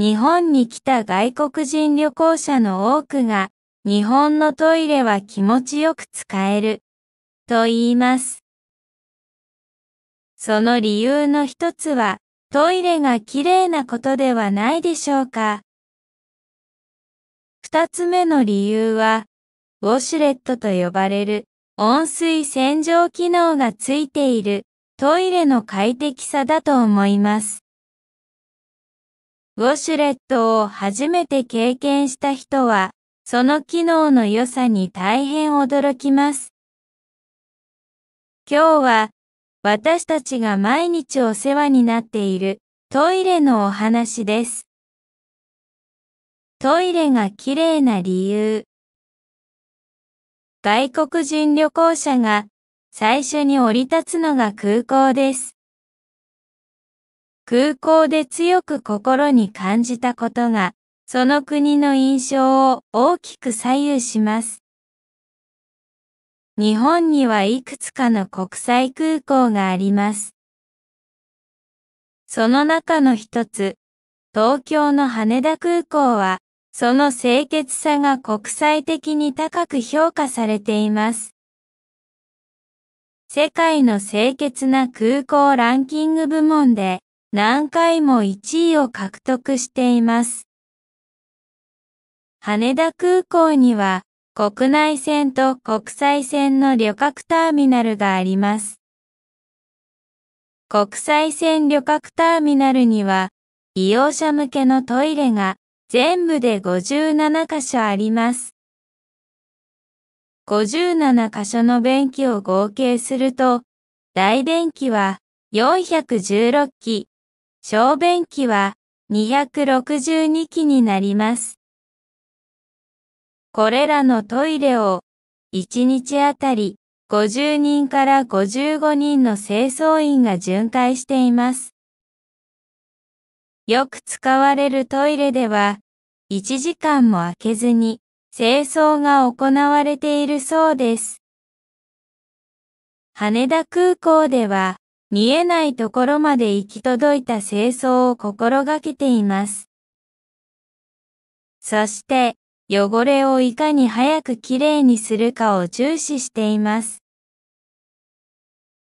日本に来た外国人旅行者の多くが、日本のトイレは気持ちよく使える、と言います。その理由の一つは、トイレが綺麗なことではないでしょうか。二つ目の理由は、ウォシュレットと呼ばれる温水洗浄機能がついているトイレの快適さだと思います。ウォシュレットを初めて経験した人は、その機能の良さに大変驚きます。今日は、私たちが毎日お世話になっているトイレのお話です。トイレがきれいな理由。外国人旅行者が最初に降り立つのが空港です。空港で強く心に感じたことが、その国の印象を大きく左右します。日本にはいくつかの国際空港があります。その中の一つ、東京の羽田空港は、その清潔さが国際的に高く評価されています。世界の清潔な空港ランキング部門で、何回も1位を獲得しています。羽田空港には国内線と国際線の旅客ターミナルがあります。国際線旅客ターミナルには利用者向けのトイレが全部で57カ所あります。57カ所の便器を合計すると、大便器は416機、小便器は262機になります。これらのトイレを1日あたり50人から55人の清掃員が巡回しています。よく使われるトイレでは1時間も空けずに清掃が行われているそうです。羽田空港では見えないところまで行き届いた清掃を心がけています。そして、汚れをいかに早くきれいにするかを重視しています。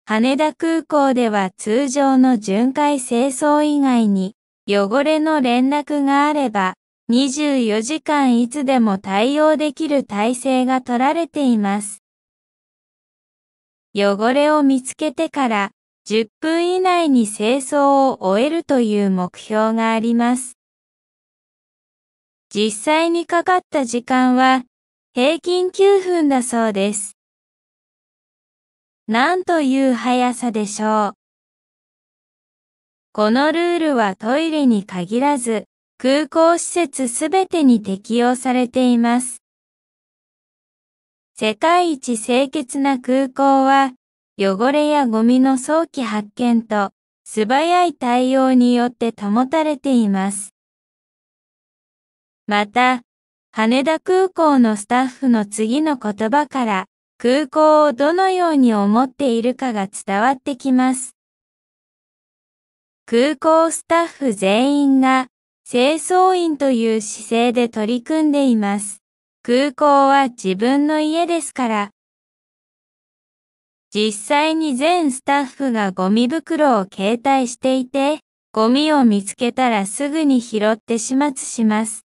羽田空港では通常の巡回清掃以外に、汚れの連絡があれば、24時間いつでも対応できる体制が取られています。汚れを見つけてから、10分以内に清掃を終えるという目標があります。実際にかかった時間は平均9分だそうです。なんという速さでしょう。このルールはトイレに限らず空港施設すべてに適用されています。世界一清潔な空港は汚れやゴミの早期発見と素早い対応によって保たれています。また、羽田空港のスタッフの次の言葉から空港をどのように思っているかが伝わってきます。空港スタッフ全員が清掃員という姿勢で取り組んでいます。空港は自分の家ですから実際に全スタッフがゴミ袋を携帯していて、ゴミを見つけたらすぐに拾って始末します。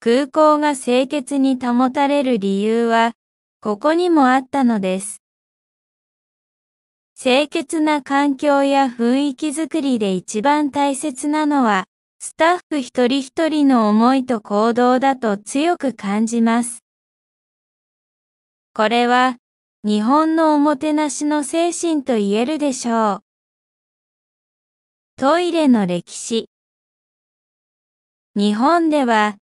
空港が清潔に保たれる理由は、ここにもあったのです。清潔な環境や雰囲気づくりで一番大切なのは、スタッフ一人一人の思いと行動だと強く感じます。これは、日本のおもてなしの精神と言えるでしょう。トイレの歴史。日本では、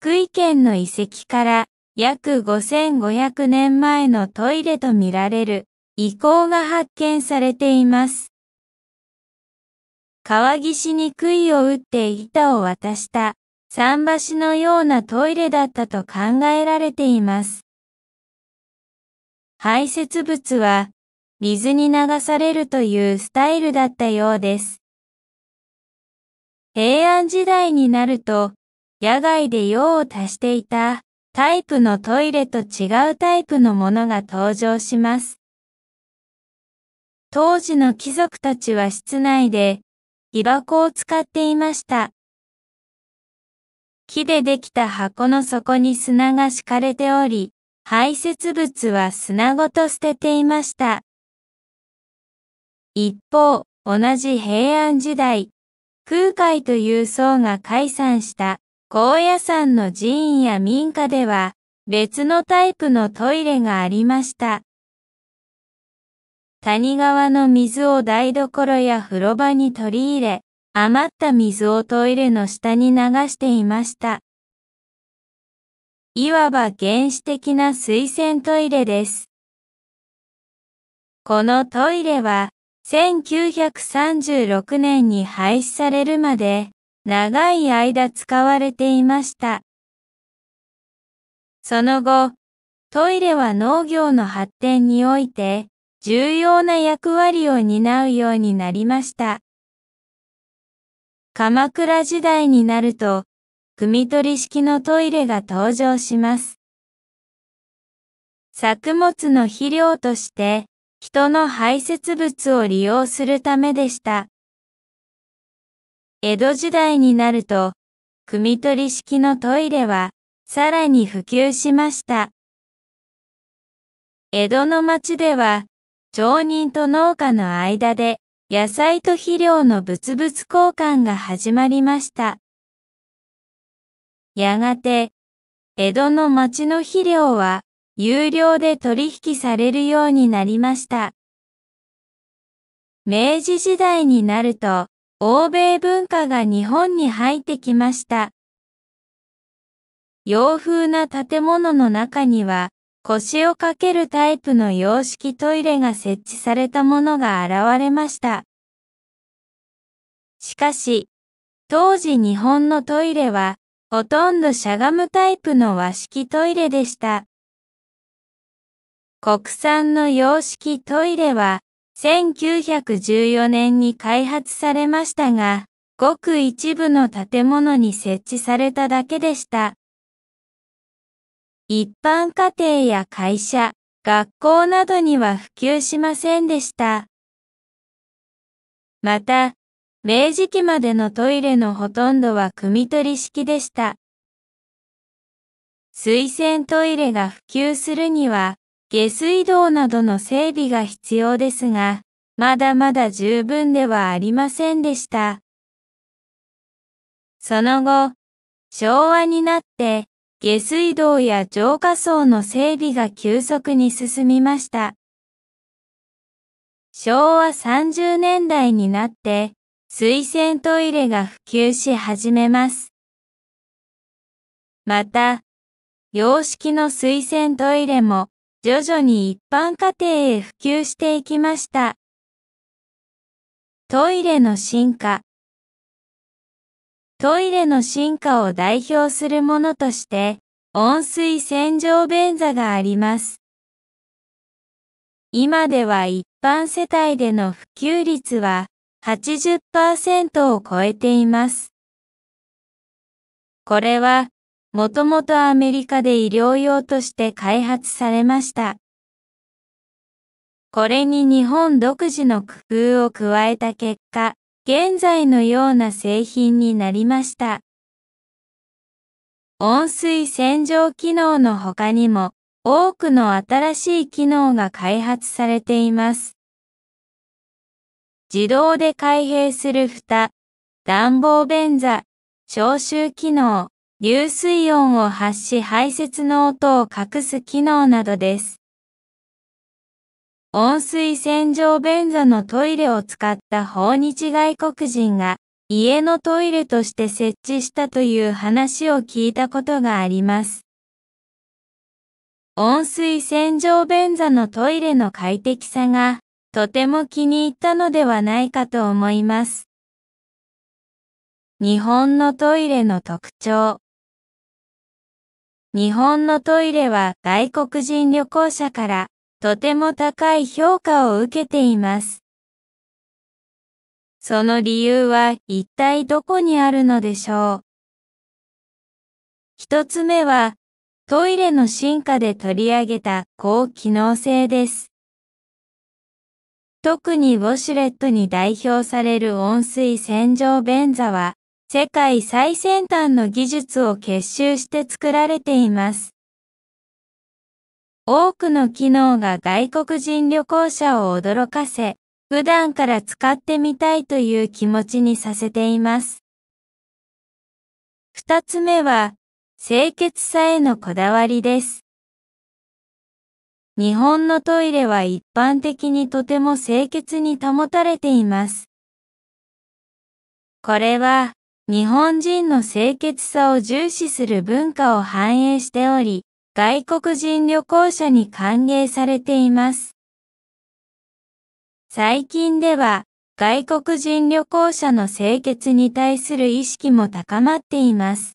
福井県の遺跡から約5500年前のトイレとみられる遺構が発見されています。川岸に杭を打って板を渡した桟橋のようなトイレだったと考えられています。排泄物は水に流されるというスタイルだったようです。平安時代になると野外で用を足していたタイプのトイレと違うタイプのものが登場します。当時の貴族たちは室内で木箱を使っていました。木でできた箱の底に砂が敷かれており、排泄物は砂ごと捨てていました。一方、同じ平安時代、空海という僧が解散した高野山の寺院や民家では別のタイプのトイレがありました。谷川の水を台所や風呂場に取り入れ、余った水をトイレの下に流していました。いわば原始的な水洗トイレです。このトイレは1936年に廃止されるまで長い間使われていました。その後、トイレは農業の発展において重要な役割を担うようになりました。鎌倉時代になると組取式のトイレが登場します。作物の肥料として、人の排泄物を利用するためでした。江戸時代になると、組取式のトイレは、さらに普及しました。江戸の町では、町人と農家の間で、野菜と肥料の物々交換が始まりました。やがて、江戸の町の肥料は有料で取引されるようになりました。明治時代になると、欧米文化が日本に入ってきました。洋風な建物の中には、腰をかけるタイプの洋式トイレが設置されたものが現れました。しかし、当時日本のトイレはほとんどしゃがむタイプの和式トイレでした。国産の洋式トイレは1914年に開発されましたが、ごく一部の建物に設置されただけでした。一般家庭や会社、学校などには普及しませんでした。また、明治期までのトイレのほとんどは汲み取り式でした。水洗トイレが普及するには、下水道などの整備が必要ですが、まだまだ十分ではありませんでした。その後、昭和になって、下水道や浄化層の整備が急速に進みました。昭和30年代になって、水洗トイレが普及し始めます。また、洋式の水洗トイレも徐々に一般家庭へ普及していきました。トイレの進化トイレの進化を代表するものとして、温水洗浄便座があります。今では一般世帯での普及率は80%を超えています。これは、もともとアメリカで医療用として開発されました。これに日本独自の工夫を加えた結果、現在のような製品になりました。温水洗浄機能の他にも、多くの新しい機能が開発されています。自動で開閉する蓋、暖房便座、消臭機能、流水音を発し排泄の音を隠す機能などです。温水洗浄便座のトイレを使った訪日外国人が家のトイレとして設置したという話を聞いたことがあります。温水洗浄便座のトイレの快適さがとても気に入ったのではないかと思います。日本のトイレの特徴日本のトイレは外国人旅行者からとても高い評価を受けています。その理由は一体どこにあるのでしょう一つ目はトイレの進化で取り上げた高機能性です。特にウォシュレットに代表される温水洗浄便座は、世界最先端の技術を結集して作られています。多くの機能が外国人旅行者を驚かせ、普段から使ってみたいという気持ちにさせています。二つ目は、清潔さへのこだわりです。日本のトイレは一般的にとても清潔に保たれています。これは日本人の清潔さを重視する文化を反映しており、外国人旅行者に歓迎されています。最近では外国人旅行者の清潔に対する意識も高まっています。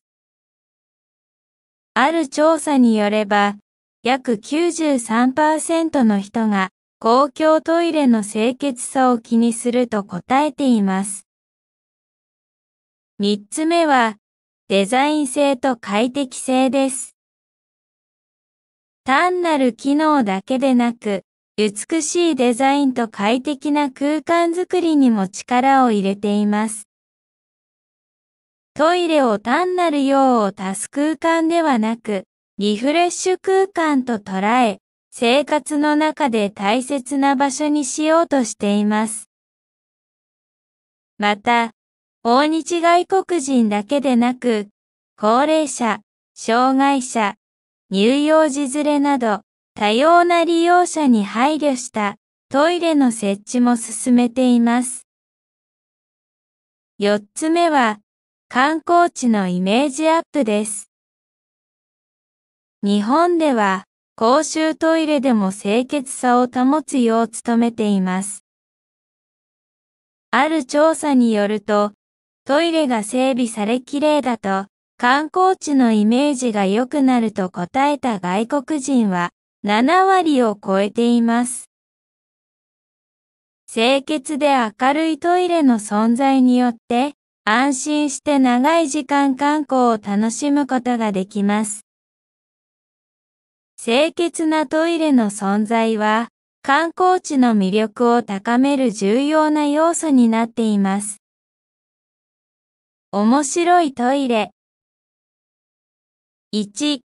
ある調査によれば、約93%の人が公共トイレの清潔さを気にすると答えています。3つ目は、デザイン性と快適性です。単なる機能だけでなく、美しいデザインと快適な空間づくりにも力を入れています。トイレを単なる用を足す空間ではなく、リフレッシュ空間と捉え、生活の中で大切な場所にしようとしています。また、訪日外国人だけでなく、高齢者、障害者、乳幼児連れなど、多様な利用者に配慮したトイレの設置も進めています。4つ目は、観光地のイメージアップです。日本では公衆トイレでも清潔さを保つよう努めています。ある調査によると、トイレが整備されきれいだと、観光地のイメージが良くなると答えた外国人は7割を超えています。清潔で明るいトイレの存在によって、安心して長い時間観光を楽しむことができます。清潔なトイレの存在は、観光地の魅力を高める重要な要素になっています。面白いトイレ。1、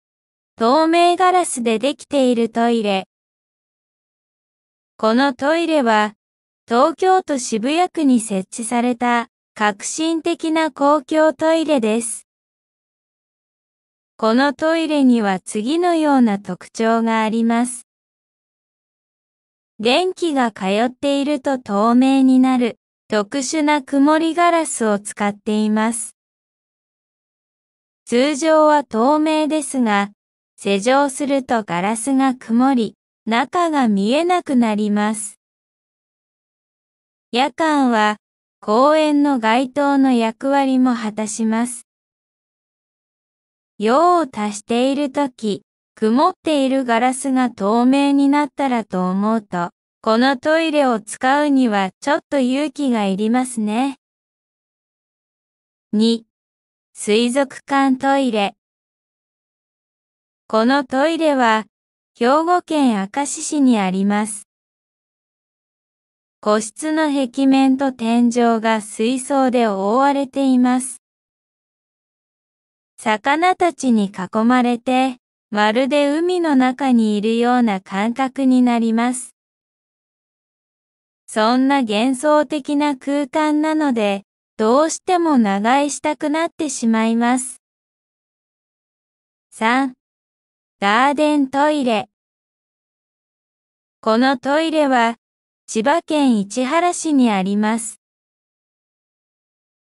透明ガラスでできているトイレ。このトイレは、東京都渋谷区に設置された革新的な公共トイレです。このトイレには次のような特徴があります。電気が通っていると透明になる特殊な曇りガラスを使っています。通常は透明ですが、施錠するとガラスが曇り、中が見えなくなります。夜間は公園の街灯の役割も果たします。用を足しているとき、曇っているガラスが透明になったらと思うと、このトイレを使うにはちょっと勇気がいりますね。2. 水族館トイレ。このトイレは、兵庫県明石市にあります。個室の壁面と天井が水槽で覆われています。魚たちに囲まれて、まるで海の中にいるような感覚になります。そんな幻想的な空間なので、どうしても長居したくなってしまいます。3. ガーデントイレ。このトイレは、千葉県市原市にあります。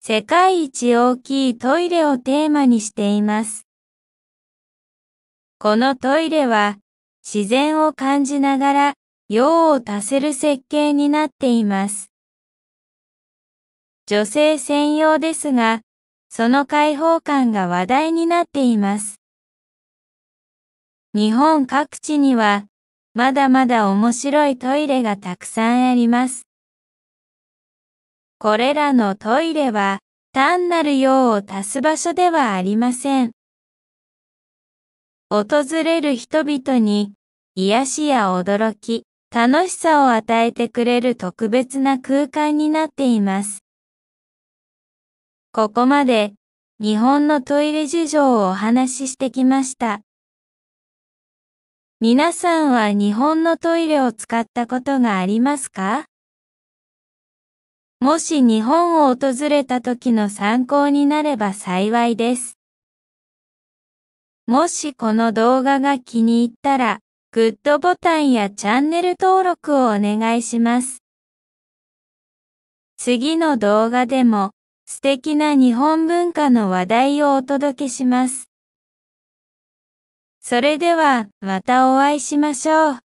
世界一大きいトイレをテーマにしています。このトイレは自然を感じながら用を足せる設計になっています。女性専用ですが、その開放感が話題になっています。日本各地にはまだまだ面白いトイレがたくさんあります。これらのトイレは単なる用を足す場所ではありません。訪れる人々に癒しや驚き、楽しさを与えてくれる特別な空間になっています。ここまで日本のトイレ事情をお話ししてきました。皆さんは日本のトイレを使ったことがありますかもし日本を訪れた時の参考になれば幸いです。もしこの動画が気に入ったら、グッドボタンやチャンネル登録をお願いします。次の動画でも素敵な日本文化の話題をお届けします。それではまたお会いしましょう。